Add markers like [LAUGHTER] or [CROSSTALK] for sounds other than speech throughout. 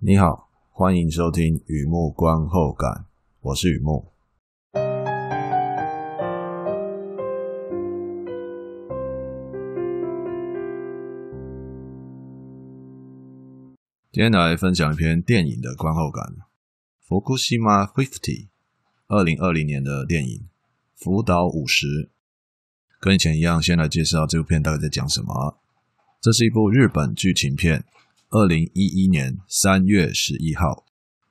你好，欢迎收听《雨幕观后感》，我是雨幕。今天来分享一篇电影的观后感，《福库西玛 Fifty》（二零二零年的电影《福岛五十》）。跟以前一样，先来介绍这部片大概在讲什么。这是一部日本剧情片。二零一一年三月十一号，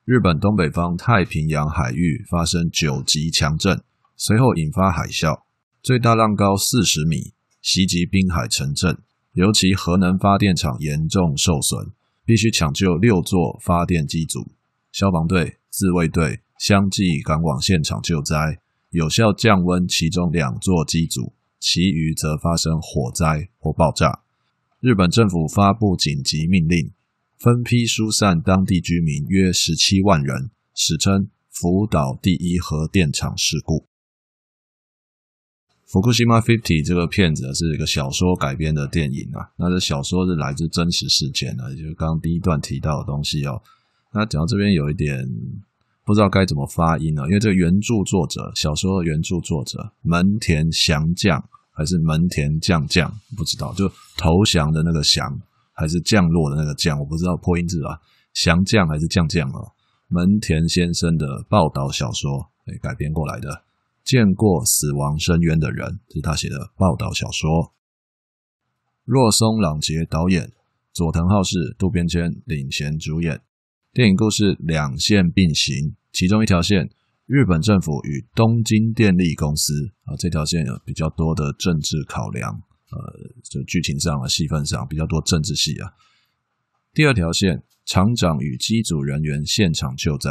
日本东北方太平洋海域发生九级强震，随后引发海啸，最大浪高四十米，袭击滨海城镇，尤其核能发电厂严重受损，必须抢救六座发电机组。消防队、自卫队相继赶往现场救灾，有效降温其中两座机组，其余则发生火灾或爆炸。日本政府发布紧急命令，分批疏散当地居民约十七万人，史称福岛第一核电厂事故。福克西玛 Fifty 这个片子是一个小说改编的电影啊，那这小说是来自真实事件也就是刚刚第一段提到的东西哦。那讲到这边有一点不知道该怎么发音啊，因为这个原著作者小说的原著作者门田祥将。还是门田降降不知道，就投降的那个降，还是降落的那个降，我不知道破音字啊，降降还是降降啊？门田先生的报道小说诶改编过来的，见过死亡深渊的人，这是他写的报道小说。若松朗杰导演，佐藤浩市、渡边谦领衔主演。电影故事两线并行，其中一条线。日本政府与东京电力公司啊，这条线有比较多的政治考量，呃，就剧情上啊、戏份上比较多政治戏啊。第二条线，厂长与机组人员现场救灾，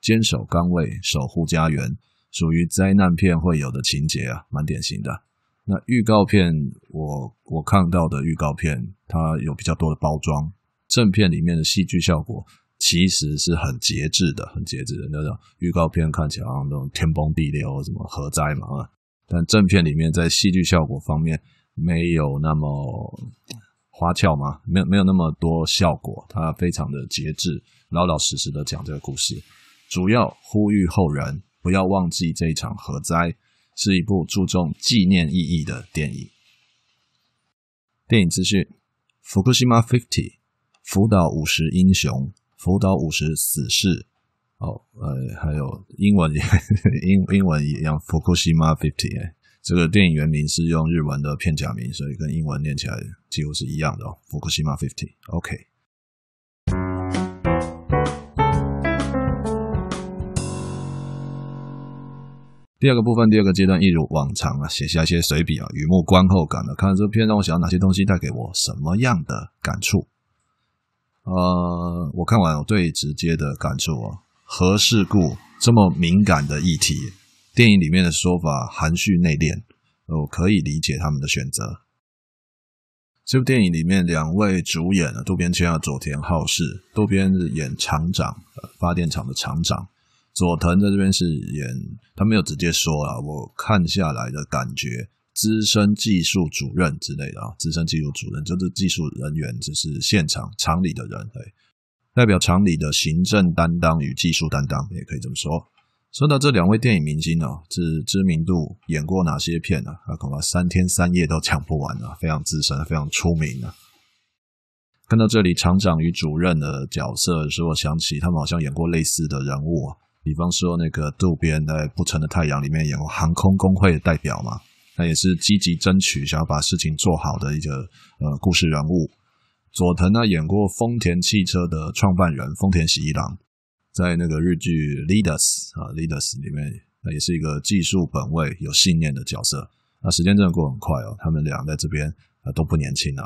坚守岗位，守护家园，属于灾难片会有的情节啊，蛮典型的。那预告片，我我看到的预告片，它有比较多的包装，正片里面的戏剧效果。其实是很节制的，很节制的那种预告片看起来好像那种天崩地裂或什么核灾嘛，啊！但正片里面在戏剧效果方面没有那么花俏嘛，没有没有那么多效果，它非常的节制，老老实实的讲这个故事，主要呼吁后人不要忘记这一场核灾，是一部注重纪念意义的电影。电影资讯：福岛五十英雄。福岛五十死士，哦，呃，还有英文也 [LAUGHS] 英英文一样 f 福 i m a fifty 哎，这个电影原名是用日文的片假名，所以跟英文念起来几乎是一样的哦，f 福 i m a fifty，OK。第二个部分，第二个阶段，一如往常啊，写下一些随笔啊，雨幕观后感啊，看这篇片让我想到哪些东西，带给我什么样的感触。呃，我看完，我最直接的感受啊，核事故这么敏感的议题，电影里面的说法含蓄内敛，我可以理解他们的选择。这部电影里面两位主演啊，渡边谦啊，佐田浩市，渡边是演厂长，发电厂的厂长，佐藤在这边是演，他没有直接说啊，我看下来的感觉。资深技术主任之类的啊，资深技术主任就是技术人员，只是现场厂里的人，对，代表厂里的行政担当与技术担当，也可以这么说。说到这两位电影明星哦，这知名度，演过哪些片呢？啊？恐怕三天三夜都讲不完啊，非常资深，非常出名啊。看到这里，厂长与主任的角色使我想起他们好像演过类似的人物，比方说那个渡边在《不成的太阳》里面演过航空工会的代表嘛。那也是积极争取，想要把事情做好的一个呃故事人物。佐藤呢演过丰田汽车的创办人丰田喜一郎，在那个日剧《Leaders》啊，《Leaders》里面，也是一个技术本位、有信念的角色。那时间真的过很快哦，他们俩在这边啊都不年轻了。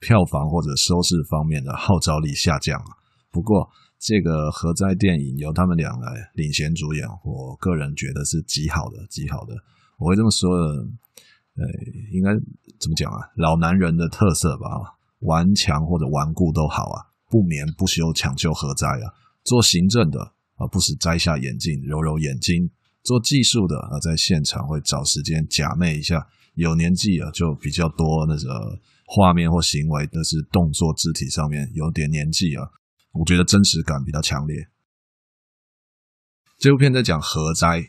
票房或者收视方面的号召力下降了。不过这个合栽电影由他们俩来领衔主演，我个人觉得是极好的，极好的。我会这么说的。呃，应该怎么讲啊？老男人的特色吧，顽强或者顽固都好啊。不眠不休抢救何在啊？做行政的啊，不时摘下眼镜揉揉眼睛；做技术的啊，在现场会找时间假寐一下。有年纪啊，就比较多那个画面或行为，但是动作肢体上面有点年纪啊。我觉得真实感比较强烈。这部片在讲何灾？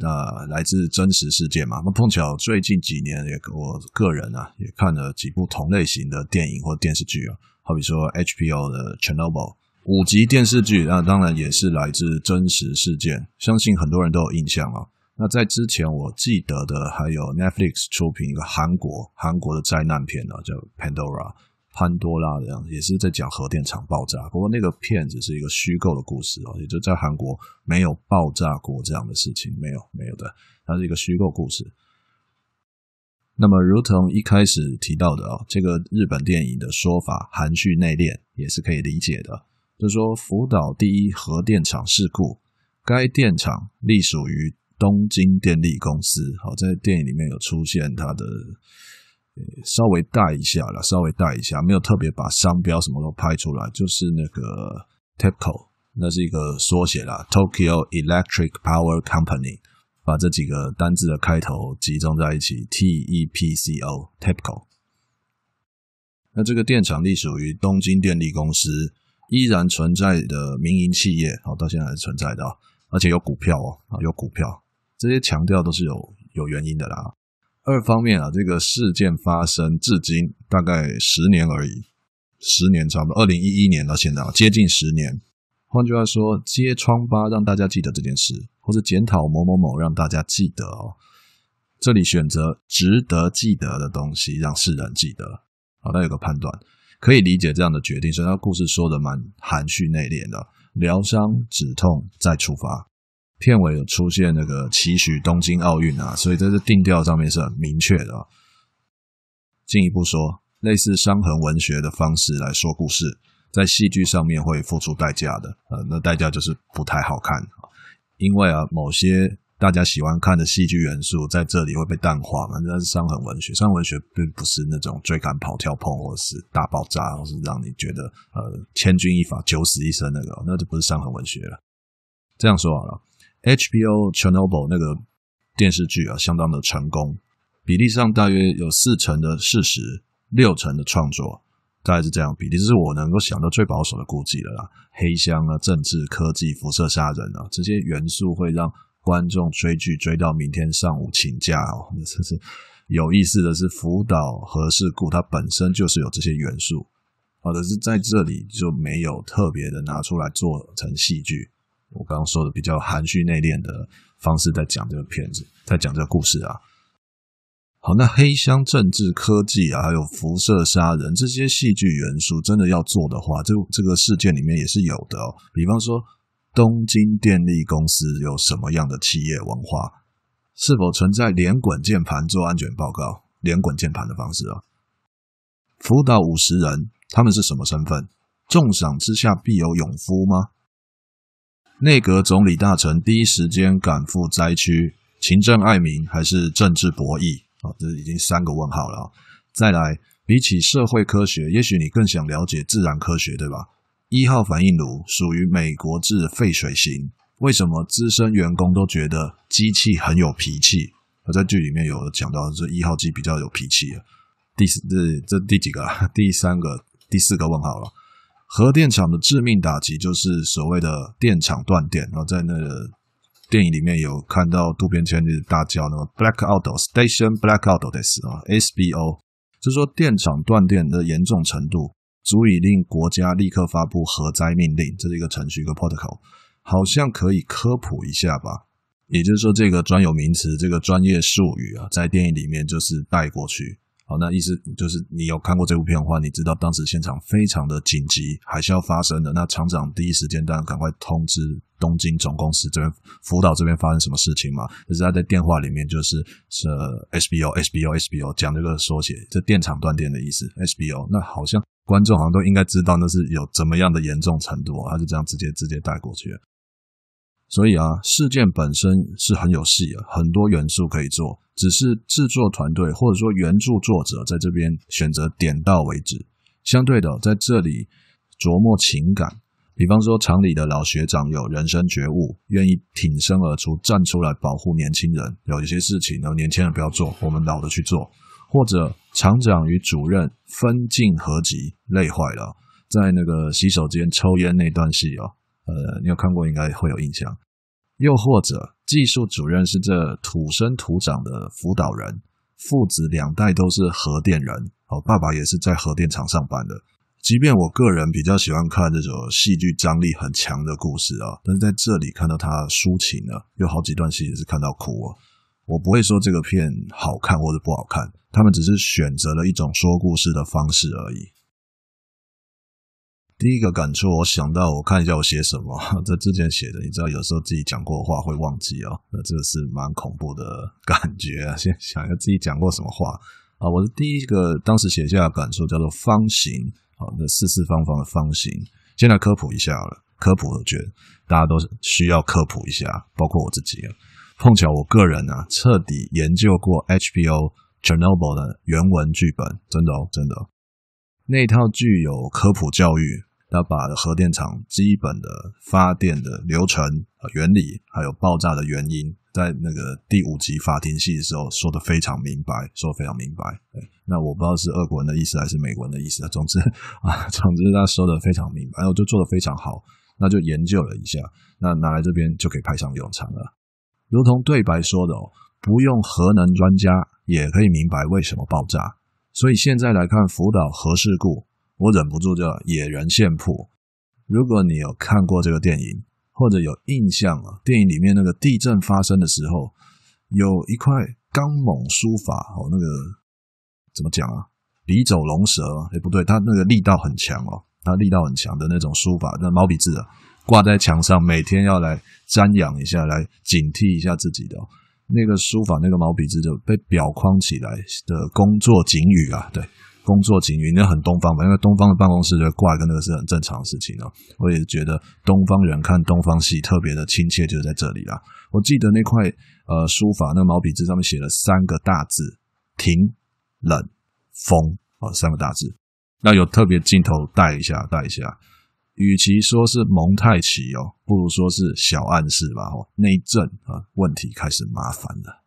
呃，来自真实事件嘛。那碰巧最近几年，也我个人啊，也看了几部同类型的电影或电视剧啊。好比说 HBO 的 Chernobyl 五集电视剧那当然也是来自真实事件。相信很多人都有印象啊。那在之前我记得的，还有 Netflix 出品一个韩国韩国的灾难片呢，叫 Pandora。潘多拉的样子也是在讲核电厂爆炸，不过那个片子是一个虚构的故事哦，也就在韩国没有爆炸过这样的事情，没有没有的，它是一个虚构故事。那么，如同一开始提到的啊，这个日本电影的说法含蓄内敛，也是可以理解的。就说福岛第一核电厂事故，该电厂隶属于东京电力公司。好，在电影里面有出现它的。稍微带一下啦，稍微带一下，没有特别把商标什么都拍出来，就是那个 Tepco，那是一个缩写啦 Tokyo Electric Power Company，把这几个单字的开头集中在一起 T E P C O Tepco。那这个电厂隶属于东京电力公司，依然存在的民营企业，好，到现在还是存在的，而且有股票哦，有股票，这些强调都是有有原因的啦。二方面啊，这个事件发生至今大概十年而已，十年差不多，二零一一年到现在啊，接近十年。换句话说，揭疮疤让大家记得这件事，或者检讨某某某让大家记得哦。这里选择值得记得的东西，让世人记得。好，那有个判断可以理解这样的决定，所以故事说的蛮含蓄内敛的，疗伤止痛再出发。片尾有出现那个祈许东京奥运啊，所以在这定调上面是很明确的。进一步说，类似伤痕文学的方式来说故事，在戏剧上面会付出代价的。呃，那代价就是不太好看因为啊，某些大家喜欢看的戏剧元素在这里会被淡化嘛。那是伤痕文学，伤痕文学并不是那种追赶跑跳碰或是大爆炸，或是让你觉得呃千钧一发、九死一生那个，那就不是伤痕文学了。这样说好了。HBO Chernobyl 那个电视剧啊，相当的成功，比例上大约有四成的事实，六成的创作，大概是这样比例，这是我能够想到最保守的估计了啦。黑箱啊，政治、科技、辐射、杀人啊，这些元素会让观众追剧追到明天上午请假哦。这 [LAUGHS] 是有意思的是，福岛核事故它本身就是有这些元素，好的是在这里就没有特别的拿出来做成戏剧。我刚刚说的比较含蓄内敛的方式，在讲这个片子，在讲这个故事啊。好，那黑箱政治、科技啊，还有辐射杀人这些戏剧元素，真的要做的话，这这个事件里面也是有的哦。比方说，东京电力公司有什么样的企业文化？是否存在连滚键盘做安全报告、连滚键盘的方式啊？辅导五十人，他们是什么身份？重赏之下必有勇夫吗？内阁总理大臣第一时间赶赴灾区，勤政爱民还是政治博弈？啊，这已经三个问号了。再来，比起社会科学，也许你更想了解自然科学，对吧？一号反应炉属于美国制废水型，为什么资深员工都觉得机器很有脾气？我在剧里面有讲到，这一号机比较有脾气。第四，这第几个？[LAUGHS] 第三个，第四个问号了。核电厂的致命打击就是所谓的电厂断电，然后在那个电影里面有看到渡边谦就大叫：“那个 blackout station blackout 的啊，SBO，就说电厂断电的严重程度足以令国家立刻发布核灾命令，这是一个程序一个 protocol，好像可以科普一下吧？也就是说，这个专有名词、这个专业术语啊，在电影里面就是带过去。好，那意思就是你有看过这部片的话，你知道当时现场非常的紧急，海啸发生的那厂长第一时间当然赶快通知东京总公司这边，福岛这边发生什么事情嘛？可是他在电话里面就是是 SBO SBO SBO 讲这个缩写，这电厂断电的意思 SBO，那好像观众好像都应该知道那是有怎么样的严重程度，他就这样直接直接带过去。所以啊，事件本身是很有戏啊，很多元素可以做。只是制作团队或者说原著作者在这边选择点到为止。相对的，在这里琢磨情感，比方说厂里的老学长有人生觉悟，愿意挺身而出站出来保护年轻人。有一些事情呢，年轻人不要做，我们老的去做。或者厂长与主任分进合集，累坏了，在那个洗手间抽烟那段戏啊。呃，你有看过应该会有印象，又或者技术主任是这土生土长的辅导人，父子两代都是核电人，哦，爸爸也是在核电厂上班的。即便我个人比较喜欢看这种戏剧张力很强的故事啊，但在这里看到他抒情了，有好几段戏也是看到哭啊。我不会说这个片好看或者不好看，他们只是选择了一种说故事的方式而已。第一个感触，我想到我看一下我写什么，在 [LAUGHS] 之前写的，你知道有时候自己讲过的话会忘记哦，那这个是蛮恐怖的感觉啊。[LAUGHS] 先想一下自己讲过什么话啊？我的第一个当时写下的感触叫做方形，好，那四四方方的方形。先来科普一下了，科普卷，大家都是需要科普一下，包括我自己啊。碰巧我个人呢，彻底研究过 HBO Chernobyl 的原文剧本，真的哦，真的。那套具有科普教育，它把核电厂基本的发电的流程、原理，还有爆炸的原因，在那个第五集法庭戏的时候说的非常明白，说得非常明白。那我不知道是俄国人的意思还是美国人的意思，总之啊，总之他 [LAUGHS] 说的非常明白，我就做的非常好，那就研究了一下，那拿来这边就可以派上用场了。如同对白说的哦，不用核能专家也可以明白为什么爆炸。所以现在来看福岛核事故，我忍不住叫《野人县谱》。如果你有看过这个电影，或者有印象啊，电影里面那个地震发生的时候，有一块刚猛书法哦，那个怎么讲啊？笔走龙蛇，哎不对，它那个力道很强哦，它力道很强的那种书法，那毛笔字啊，挂在墙上，每天要来瞻仰一下，来警惕一下自己的。那个书法，那个毛笔字就被裱框起来的工作警语啊，对，工作警语，那很东方嘛，因为东方的办公室就挂一个那个是很正常的事情哦。我也觉得东方人看东方戏特别的亲切，就在这里啦。我记得那块呃书法，那个毛笔字上面写了三个大字：“停、冷风”哦，三个大字。那有特别镜头带一下，带一下。与其说是蒙太奇哦，不如说是小暗示吧。哦，那一阵啊，问题开始麻烦了。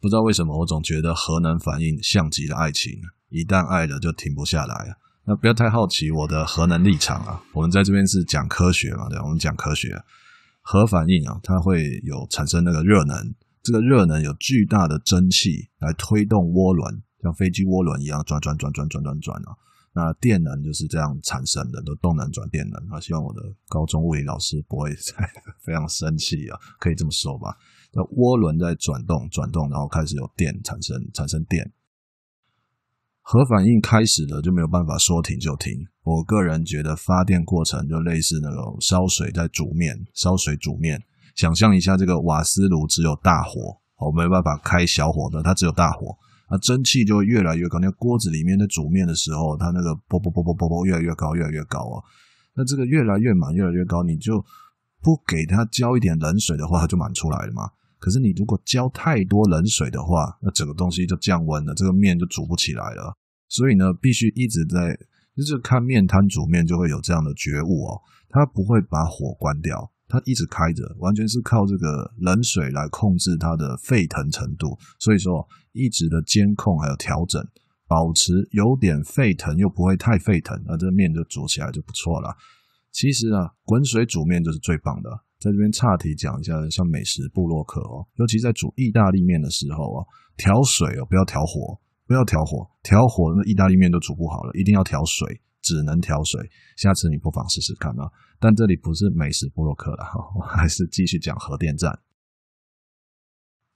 不知道为什么，我总觉得核能反应像极了爱情，一旦爱了就停不下来那不要太好奇我的核能立场啊！我们在这边是讲科学嘛，对我们讲科学，核反应啊，它会有产生那个热能，这个热能有巨大的蒸汽来推动涡轮，像飞机涡轮一样转转转转转转转啊。那电能就是这样产生的，都动能转电能。啊，希望我的高中物理老师不会再 [LAUGHS] 非常生气啊，可以这么说吧。那涡轮在转动，转动，然后开始有电产生，产生电。核反应开始了，就没有办法说停就停。我个人觉得发电过程就类似那种烧水在煮面，烧水煮面。想象一下，这个瓦斯炉只有大火，哦，没有办法开小火的，它只有大火。那蒸汽就会越来越高。那锅子里面在煮面的时候，它那个啵啵啵啵啵啵越来越高，越来越高哦。那这个越来越满，越来越高，你就不给它浇一点冷水的话，它就满出来了嘛。可是你如果浇太多冷水的话，那整个东西就降温了，这个面就煮不起来了。所以呢，必须一直在，就是看面摊煮面就会有这样的觉悟哦。他不会把火关掉，他一直开着，完全是靠这个冷水来控制它的沸腾程度。所以说，一直的监控还有调整，保持有点沸腾又不会太沸腾，那这面就煮起来就不错了。其实呢，滚水煮面就是最棒的。在这边岔题讲一下，像美食布洛克哦，尤其在煮意大利面的时候哦，调水哦，不要调火，不要调火，调火那意大利面都煮不好了，一定要调水，只能调水。下次你不妨试试看啊。但这里不是美食布洛克了哈，我还是继续讲核电站，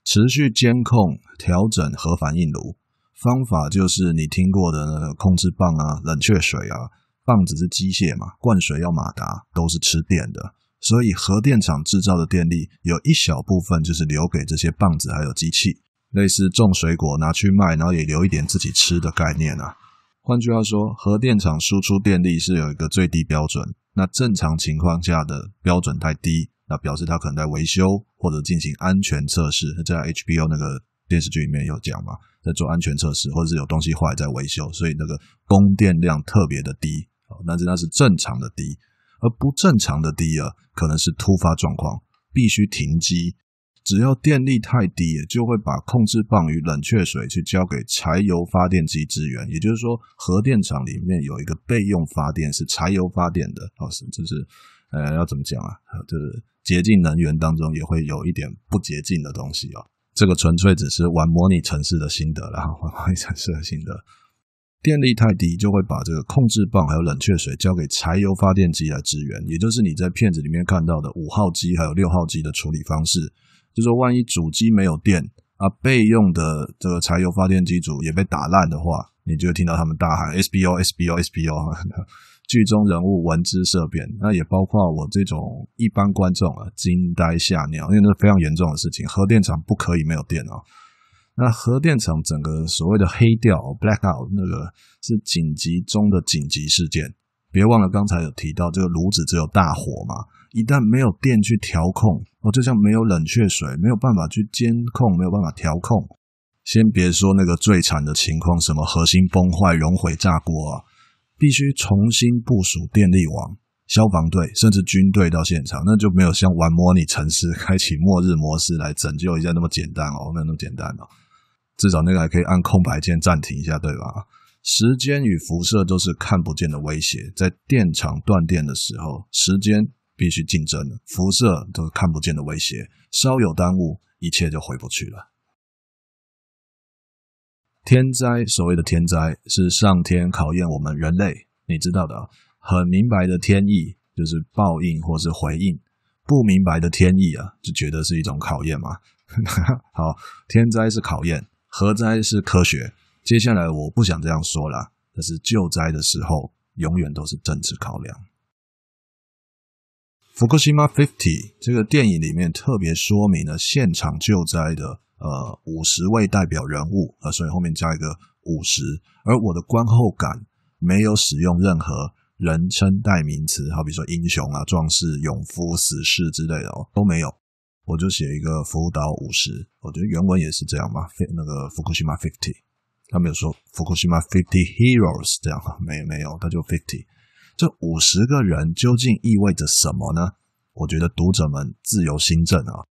持续监控调整核反应炉方法，就是你听过的控制棒啊、冷却水啊，棒子是机械嘛，灌水要马达，都是吃电的。所以核电厂制造的电力有一小部分就是留给这些棒子还有机器，类似种水果拿去卖，然后也留一点自己吃的概念啊。换句话说，核电厂输出电力是有一个最低标准。那正常情况下的标准太低，那表示它可能在维修或者进行安全测试。在 HBO 那个电视剧里面有讲嘛，在做安全测试，或者是有东西坏在维修，所以那个供电量特别的低。哦，那这那是正常的低。而不正常的低压可能是突发状况，必须停机。只要电力太低，就会把控制棒与冷却水去交给柴油发电机支援。也就是说，核电厂里面有一个备用发电是柴油发电的。老师，这是呃，要怎么讲啊？就是洁净能源当中也会有一点不洁净的东西哦。这个纯粹只是玩模拟城市的心得，然 [LAUGHS] 后玩模拟城市的心得。电力太低，就会把这个控制棒还有冷却水交给柴油发电机来支援，也就是你在片子里面看到的五号机还有六号机的处理方式。就说万一主机没有电啊，备用的这个柴油发电机组也被打烂的话，你就听到他们大喊 “SBO SBO SBO”，剧中人物闻之色变，那也包括我这种一般观众啊，惊呆吓尿，因为那是非常严重的事情，核电厂不可以没有电啊。那核电厂整个所谓的黑掉 （blackout） 那个是紧急中的紧急事件。别忘了刚才有提到这个炉子只有大火嘛，一旦没有电去调控哦，就像没有冷却水，没有办法去监控，没有办法调控。先别说那个最惨的情况，什么核心崩坏、熔毁、炸锅啊，必须重新部署电力网、消防队，甚至军队到现场，那就没有像玩模拟城市开启末日模式来拯救一下那么简单哦，没有那么简单哦。至少那个还可以按空白键暂停一下，对吧？时间与辐射都是看不见的威胁。在电厂断电的时候，时间必须竞争，辐射都是看不见的威胁。稍有耽误，一切就回不去了。天灾，所谓的天灾是上天考验我们人类，你知道的。很明白的天意就是报应或是回应，不明白的天意啊，就觉得是一种考验嘛。[LAUGHS] 好，天灾是考验。核灾是科学，接下来我不想这样说了。但是救灾的时候，永远都是政治考量。福克西玛 Fifty 这个电影里面特别说明了现场救灾的呃五十位代表人物啊，所以后面加一个五十。而我的观后感没有使用任何人称代名词，好比说英雄啊、壮士、勇夫、死士之类的哦，都没有。我就写一个福岛五十，我觉得原文也是这样嘛，那个福 a fifty，他没有说福 a fifty heroes 这样，没没有，他就 fifty，这五十个人究竟意味着什么呢？我觉得读者们自由心证啊。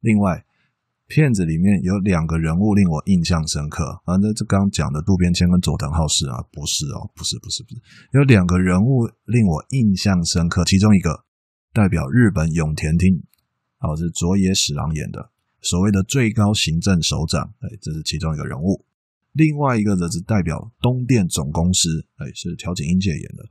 另外，片子里面有两个人物令我印象深刻，啊，那这刚讲的渡边谦跟佐藤浩市啊，不是哦，不是不是不是，有两个人物令我印象深刻，其中一个。代表日本永田町，哦，是佐野史郎演的，所谓的最高行政首长，哎，这是其中一个人物。另外一个人是代表东电总公司，哎，是条景英介演的。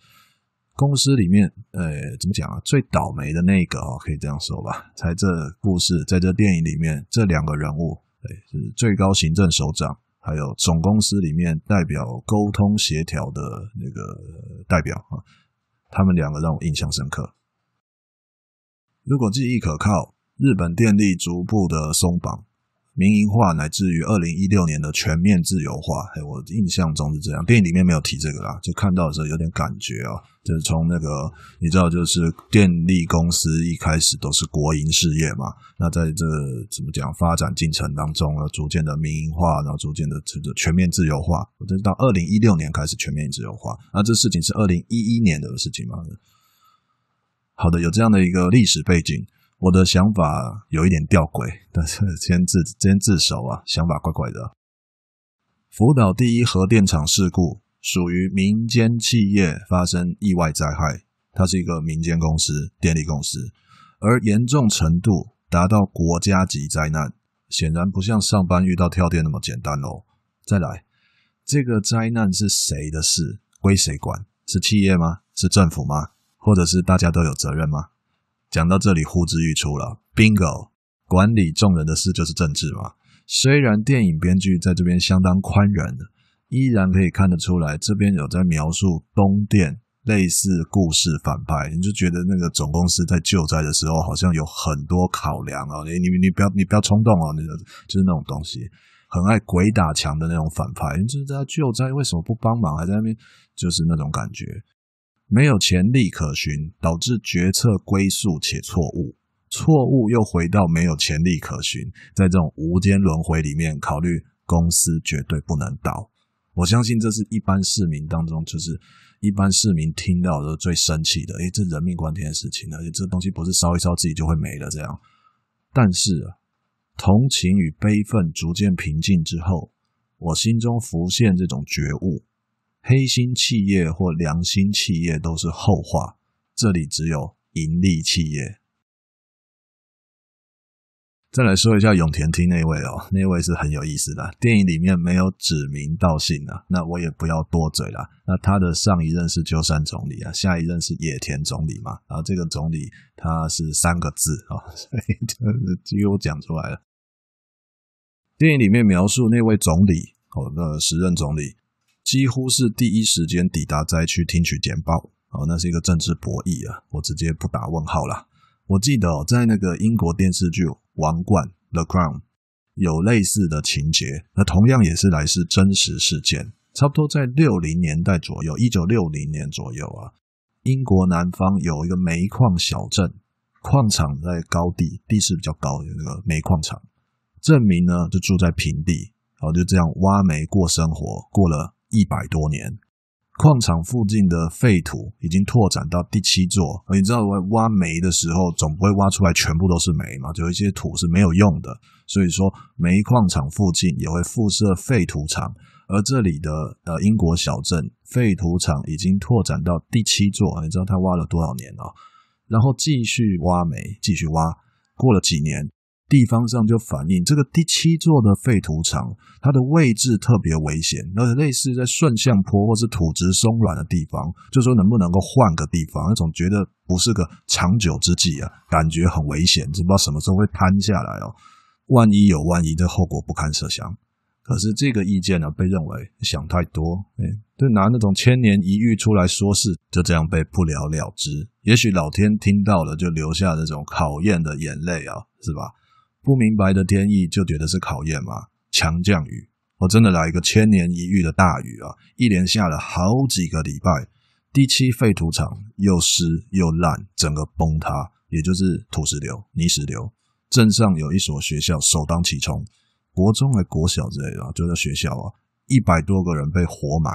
公司里面，呃，怎么讲啊？最倒霉的那个啊，可以这样说吧，在这故事，在这电影里面，这两个人物，哎，是最高行政首长，还有总公司里面代表沟通协调的那个代表啊，他们两个让我印象深刻。如果记忆可靠，日本电力逐步的松绑、民营化，乃至于二零一六年的全面自由化，嘿，我印象中是这样。电影里面没有提这个啦，就看到的时候有点感觉哦，就是从那个你知道，就是电力公司一开始都是国营事业嘛，那在这怎么讲发展进程当中，然后逐渐的民营化，然后逐渐的这个全面自由化，我这到二零一六年开始全面自由化，那这事情是二零一一年的事情吗？好的，有这样的一个历史背景，我的想法有一点吊诡，[LAUGHS] 但是先自先自首啊，想法怪怪的。福岛第一核电厂事故属于民间企业发生意外灾害，它是一个民间公司，电力公司，而严重程度达到国家级灾难，显然不像上班遇到跳电那么简单哦。再来，这个灾难是谁的事？归谁管？是企业吗？是政府吗？或者是大家都有责任吗？讲到这里，呼之欲出了，bingo，管理众人的事就是政治嘛。虽然电影编剧在这边相当宽容依然可以看得出来，这边有在描述东电类似故事反派。你就觉得那个总公司在救灾的时候，好像有很多考量啊。你你你不要你不要冲动哦，那个就是那种东西，很爱鬼打墙的那种反派。你就是在救灾为什么不帮忙，还在那边就是那种感觉。没有潜力可循，导致决策归宿且错误，错误又回到没有潜力可循，在这种无间轮回里面，考虑公司绝对不能倒。我相信这是一般市民当中，就是一般市民听到的最生气的。诶，这人命关天的事情，而且这东西不是烧一烧自己就会没了这样。但是，同情与悲愤逐渐平静之后，我心中浮现这种觉悟。黑心企业或良心企业都是后话，这里只有盈利企业。再来说一下永田厅那位哦，那位是很有意思的，电影里面没有指名道姓啊，那我也不要多嘴了。那他的上一任是鸠山总理啊，下一任是野田总理嘛。然后这个总理他是三个字啊，[LAUGHS] 所以乎讲出来了。电影里面描述那位总理哦，那时任总理。几乎是第一时间抵达灾区听取简报啊，那是一个政治博弈啊，我直接不打问号啦。我记得在那个英国电视剧《王冠》（The Crown） 有类似的情节，那同样也是来自真实事件，差不多在六零年代左右，一九六零年左右啊，英国南方有一个煤矿小镇，矿场在高地，地势比较高，有个煤矿场。镇民呢就住在平地，然后就这样挖煤过生活，过了。一百多年，矿场附近的废土已经拓展到第七座。你知道挖挖煤的时候，总不会挖出来全部都是煤嘛？就有一些土是没有用的，所以说煤矿场附近也会附设废土场。而这里的呃英国小镇废土场已经拓展到第七座，你知道他挖了多少年了？然后继续挖煤，继续挖，过了几年。地方上就反映这个第七座的废土场，它的位置特别危险，而且类似在顺向坡或是土质松软的地方，就说能不能够换个地方？总觉得不是个长久之计啊，感觉很危险，不知道什么时候会坍下来哦。万一有万一，这后果不堪设想。可是这个意见呢，被认为想太多，哎，就拿那种千年一遇出来说事，就这样被不了了之。也许老天听到了，就留下这种考验的眼泪啊，是吧？不明白的天意就觉得是考验嘛？强降雨，我真的来一个千年一遇的大雨啊！一连下了好几个礼拜，第七废土场又湿又烂，整个崩塌，也就是土石流、泥石流。镇上有一所学校首当其冲，国中还国小之类的，就在学校啊，一百多个人被活埋，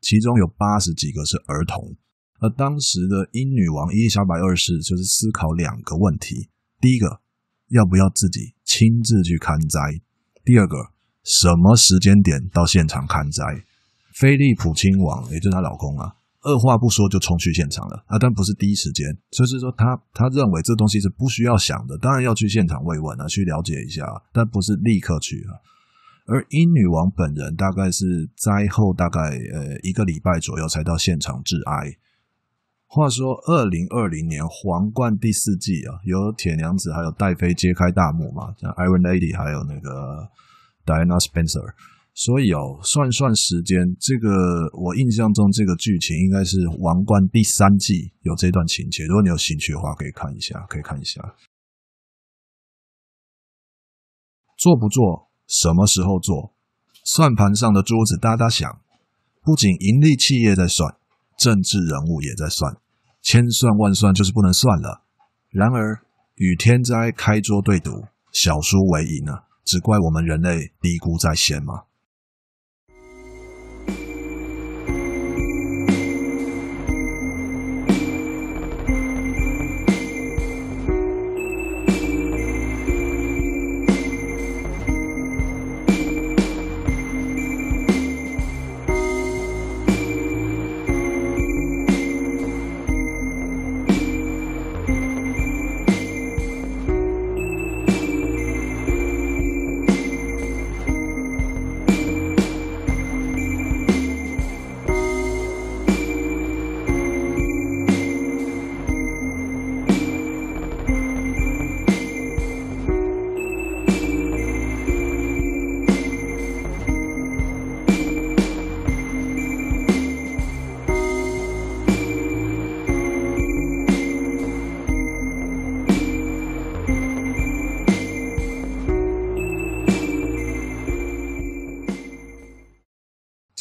其中有八十几个是儿童。而当时的英女王伊丽莎白二世就是思考两个问题：第一个。要不要自己亲自去勘灾？第二个，什么时间点到现场勘灾？菲利普亲王，也就是她老公啊，二话不说就冲去现场了啊，但不是第一时间，就是说他他认为这东西是不需要想的，当然要去现场慰问啊，去了解一下，但不是立刻去啊。而英女王本人，大概是灾后大概呃一个礼拜左右才到现场致哀。话说，二零二零年《皇冠》第四季啊，有铁娘子还有戴妃揭开大幕嘛，像 Iron Lady 还有那个 Diana Spencer。所以哦，算算时间，这个我印象中这个剧情应该是《王冠》第三季有这段情节。如果你有兴趣的话，可以看一下，可以看一下。做不做？什么时候做？算盘上的珠子哒哒响，不仅盈利企业在算，政治人物也在算。千算万算，就是不能算了。然而，与天灾开桌对赌，小输为赢啊！只怪我们人类低估在先吗？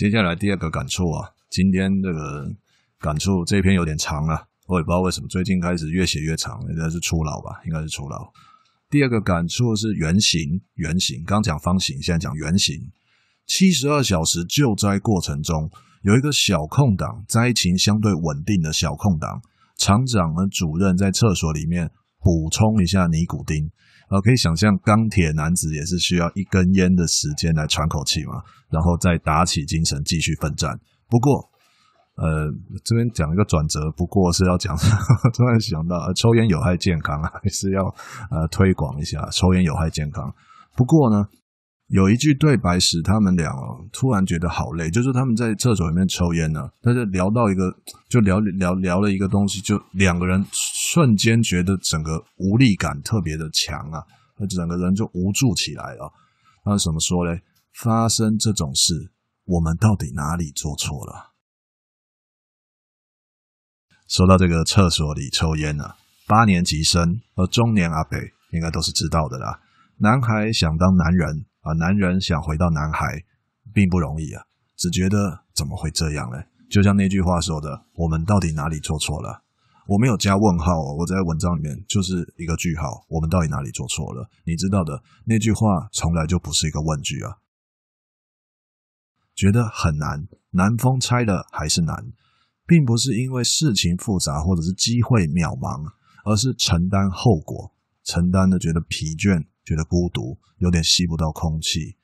接下来第二个感触啊，今天这个感触这篇有点长了，我也不知道为什么最近开始越写越长，应该是初老吧，应该是初老。第二个感触是圆形，圆形，刚讲方形，现在讲圆形。七十二小时救灾过程中有一个小空档，灾情相对稳定的小空档，厂长和主任在厕所里面。补充一下尼古丁，呃，可以想象钢铁男子也是需要一根烟的时间来喘口气嘛，然后再打起精神继续奋战。不过，呃，这边讲一个转折，不过是要讲，[LAUGHS] 突然想到，呃，抽烟有害健康，还是要呃推广一下，抽烟有害健康。不过呢。有一句对白使他们俩哦，突然觉得好累，就是他们在厕所里面抽烟呢，他就聊到一个，就聊聊聊了一个东西，就两个人瞬间觉得整个无力感特别的强啊，他整个人就无助起来了。那怎么说呢？发生这种事，我们到底哪里做错了？说到这个厕所里抽烟呢，八年级生和中年阿北应该都是知道的啦。男孩想当男人。啊，男人想回到男孩，并不容易啊！只觉得怎么会这样呢？就像那句话说的：“我们到底哪里做错了？”我没有加问号，哦，我在文章里面就是一个句号。我们到底哪里做错了？你知道的，那句话从来就不是一个问句啊。觉得很难，南风拆的还是难，并不是因为事情复杂或者是机会渺茫，而是承担后果，承担的觉得疲倦。觉得孤独，有点吸不到空气。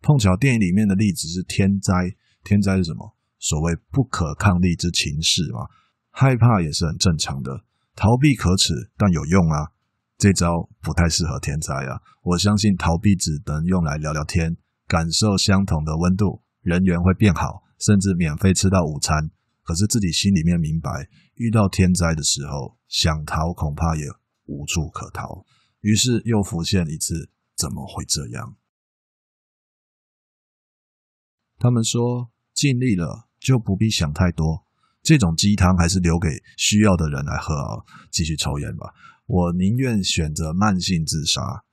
碰巧电影里面的例子是天灾，天灾是什么？所谓不可抗力之情势嘛。害怕也是很正常的，逃避可耻，但有用啊。这招不太适合天灾啊。我相信逃避只能用来聊聊天，感受相同的温度，人缘会变好，甚至免费吃到午餐。可是自己心里面明白，遇到天灾的时候，想逃恐怕也无处可逃。于是又浮现一次，怎么会这样？他们说尽力了就不必想太多，这种鸡汤还是留给需要的人来喝啊！继续抽烟吧，我宁愿选择慢性自杀。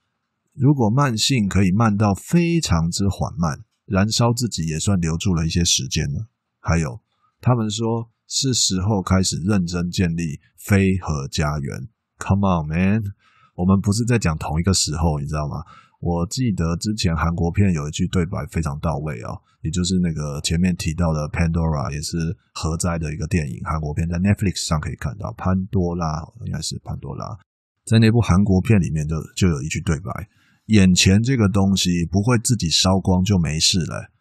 如果慢性可以慢到非常之缓慢，燃烧自己也算留住了一些时间了。还有，他们说是时候开始认真建立非核家园。Come on, man！我们不是在讲同一个时候，你知道吗？我记得之前韩国片有一句对白非常到位啊，也就是那个前面提到的《Pandora》也是核灾的一个电影。韩国片在 Netflix 上可以看到《潘多拉》，应该是《潘多拉》。在那部韩国片里面，就就有一句对白：眼前这个东西不会自己烧光就没事了。”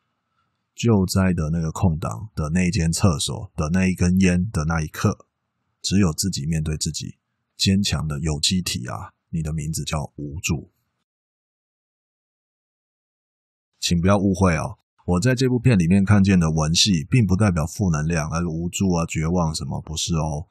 救灾的那个空档的那间厕所的那一根烟的那一刻，只有自己面对自己，坚强的有机体啊！你的名字叫无助，请不要误会哦。我在这部片里面看见的文戏，并不代表负能量，而是无助啊、绝望什么，不是哦。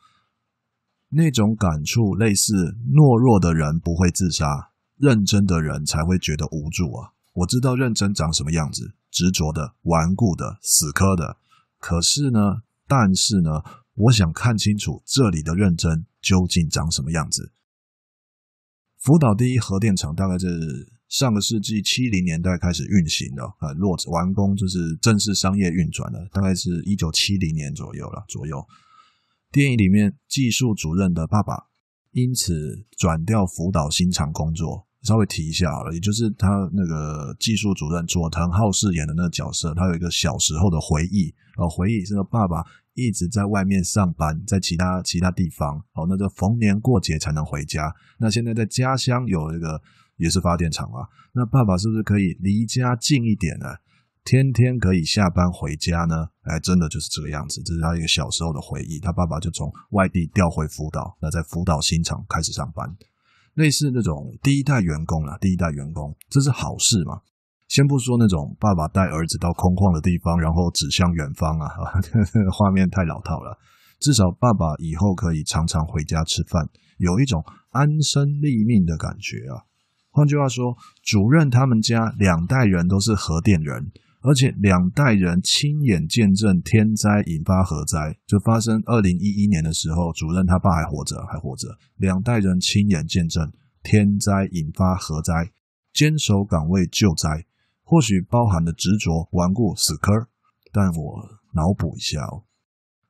那种感触，类似懦弱的人不会自杀，认真的人才会觉得无助啊。我知道认真长什么样子，执着的、顽固的、死磕的。可是呢，但是呢，我想看清楚这里的认真究竟长什么样子。福岛第一核电厂大概是上个世纪七零年代开始运行的啊，落完工就是正式商业运转了，大概是一九七零年左右了左右。电影里面技术主任的爸爸因此转调福岛新厂工作，稍微提一下好了，也就是他那个技术主任佐藤浩饰演的那个角色，他有一个小时候的回忆，呃，回忆这个爸爸。一直在外面上班，在其他其他地方哦，那就逢年过节才能回家。那现在在家乡有一个也是发电厂啊，那爸爸是不是可以离家近一点呢？天天可以下班回家呢？哎，真的就是这个样子。这是他一个小时候的回忆。他爸爸就从外地调回福岛，那在福岛新厂开始上班，类似那种第一代员工了。第一代员工，这是好事嘛？先不说那种爸爸带儿子到空旷的地方，然后指向远方啊，[LAUGHS] 画面太老套了。至少爸爸以后可以常常回家吃饭，有一种安身立命的感觉啊。换句话说，主任他们家两代人都是核电人，而且两代人亲眼见证天灾引发核灾，就发生二零一一年的时候，主任他爸还活着，还活着。两代人亲眼见证天灾引发核灾，坚守岗位救灾。或许包含的执着、顽固、死磕，但我脑补一下，哦，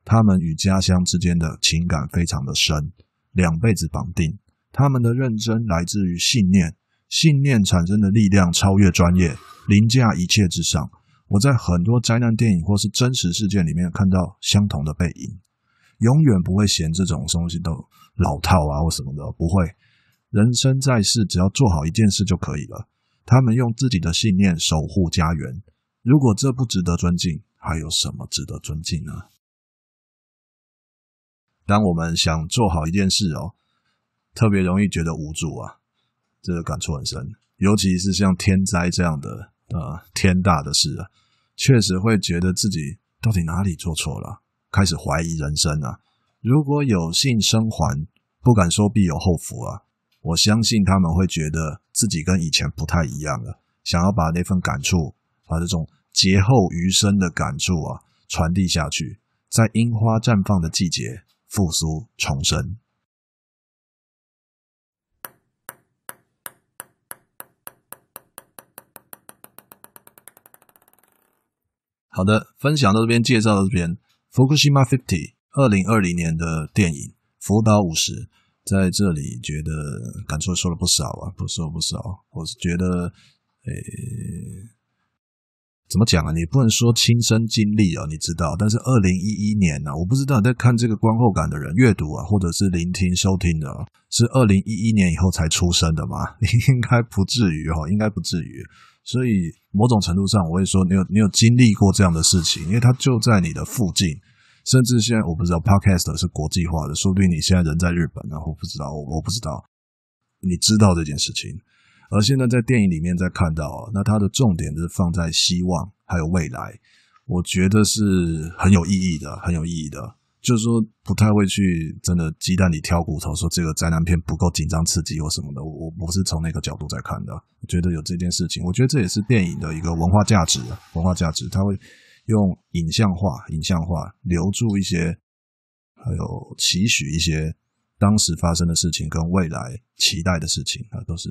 他们与家乡之间的情感非常的深，两辈子绑定。他们的认真来自于信念，信念产生的力量超越专业，凌驾一切之上。我在很多灾难电影或是真实事件里面看到相同的背影，永远不会嫌这种东西都老套啊或什么的，不会。人生在世，只要做好一件事就可以了。他们用自己的信念守护家园。如果这不值得尊敬，还有什么值得尊敬呢？当我们想做好一件事哦，特别容易觉得无助啊，这个感触很深。尤其是像天灾这样的呃天大的事啊，确实会觉得自己到底哪里做错了，开始怀疑人生啊。如果有幸生还，不敢说必有后福啊。我相信他们会觉得自己跟以前不太一样了，想要把那份感触，把这种劫后余生的感触啊传递下去，在樱花绽放的季节复苏重生。好的，分享到这边，介绍这边《福 f t y 二零二零年的电影《福岛五十》。在这里觉得感触说了不少啊，不说不少。我是觉得，诶，怎么讲啊？你不能说亲身经历啊，你知道。但是二零一一年呢，我不知道在看这个观后感的人阅读啊，或者是聆听收听的，是二零一一年以后才出生的吗？[LAUGHS] 应该不至于哈，应该不至于。所以某种程度上，我会说，你有你有经历过这样的事情，因为它就在你的附近。甚至现在我不知道 Podcast 是国际化的，说不定你现在人在日本，然后不知道我我不知道，你知道这件事情。而现在在电影里面在看到，那它的重点是放在希望还有未来，我觉得是很有意义的，很有意义的。就是说不太会去真的鸡蛋里挑骨头，说这个灾难片不够紧张刺激或什么的。我我不是从那个角度在看的，我觉得有这件事情，我觉得这也是电影的一个文化价值，文化价值，它会。用影像化、影像化留住一些，还有期许一些当时发生的事情跟未来期待的事情，啊，都是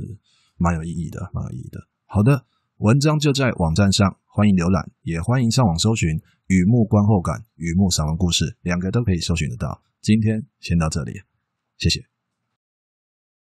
蛮有意义的、蛮有意义的。好的文章就在网站上，欢迎浏览，也欢迎上网搜寻《雨幕观后感》《雨幕散文故事》，两个都可以搜寻得到。今天先到这里，谢谢。